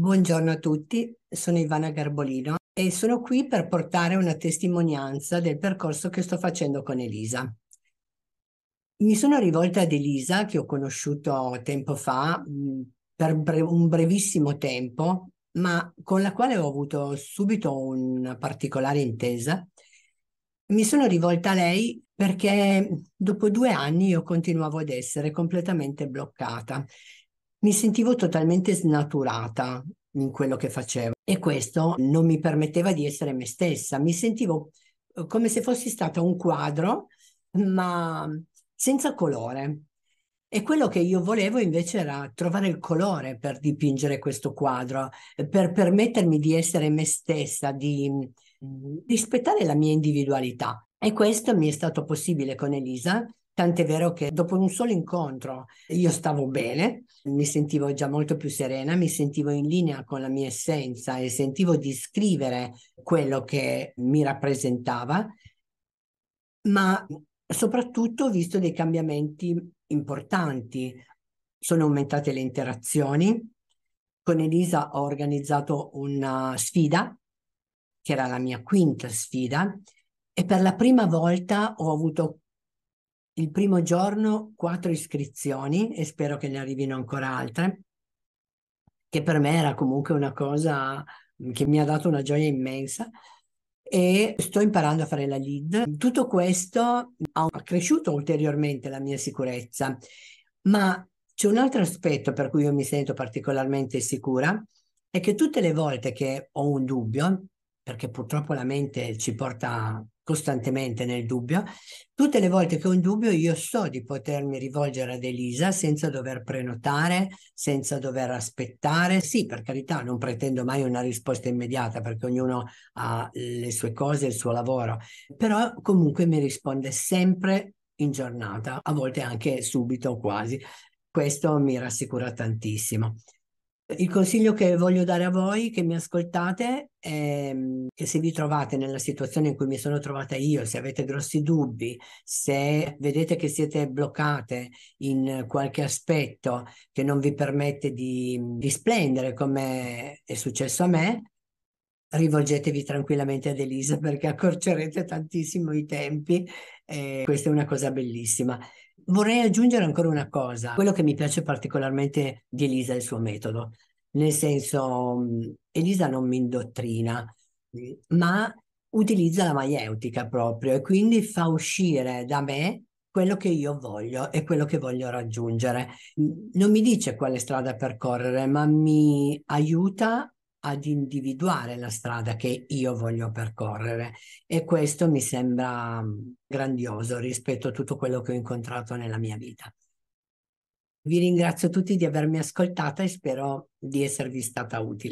Buongiorno a tutti, sono Ivana Garbolino e sono qui per portare una testimonianza del percorso che sto facendo con Elisa. Mi sono rivolta ad Elisa, che ho conosciuto tempo fa, mm, per un brevissimo tempo, ma con la quale ho avuto subito una particolare intesa. Mi sono rivolta a lei perché dopo due anni io continuavo ad essere completamente bloccata mi sentivo totalmente snaturata in quello che facevo e questo non mi permetteva di essere me stessa, mi sentivo eh, come se fossi stata un quadro ma senza colore. E quello che io volevo invece era trovare il colore per dipingere questo quadro, per permettermi di essere me stessa, di rispettare la mia individualità. E questo mi è stato possibile con Elisa Tant'è vero che dopo un solo incontro io stavo bene, mi sentivo già molto più serena, mi sentivo in linea con la mia essenza e sentivo di scrivere quello che mi rappresentava, ma soprattutto ho visto dei cambiamenti importanti. Sono aumentate le interazioni. Con Elisa ho organizzato una sfida, che era la mia quinta sfida, e per la prima volta ho avuto il primo giorno quattro iscrizioni e spero che ne arrivino ancora altre, che per me era comunque una cosa che mi ha dato una gioia immensa e sto imparando a fare la lead. Tutto questo ha accresciuto ulteriormente la mia sicurezza, ma c'è un altro aspetto per cui io mi sento particolarmente sicura, è che tutte le volte che ho un dubbio, perché purtroppo la mente ci porta costantemente nel dubbio, tutte le volte che ho un dubbio io so di potermi rivolgere ad Elisa senza dover prenotare, senza dover aspettare. Sì, per carità, non pretendo mai una risposta immediata perché ognuno ha le sue cose, il suo lavoro, però comunque mi risponde sempre in giornata, a volte anche subito o quasi. Questo mi rassicura tantissimo. Il consiglio che voglio dare a voi che mi ascoltate è mm, che se vi trovate nella situazione in cui mi sono trovata io, se avete grossi dubbi, se vedete che siete bloccate in qualche aspetto che non vi permette di, di splendere come è successo a me, rivolgetevi tranquillamente ad Elisa perché accorcerete tantissimo i tempi e questa è una cosa bellissima. Vorrei aggiungere ancora una cosa, quello che mi piace particolarmente di Elisa è il suo metodo, nel senso Elisa non mi indottrina, ma utilizza la maieutica proprio e quindi fa uscire da me quello che io voglio e quello che voglio raggiungere. Non mi dice quale strada percorrere, ma mi aiuta ad individuare la strada che io voglio percorrere e questo mi sembra mm, grandioso rispetto a tutto quello che ho incontrato nella mia vita. Vi ringrazio tutti di avermi ascoltata e spero di esservi stata utile.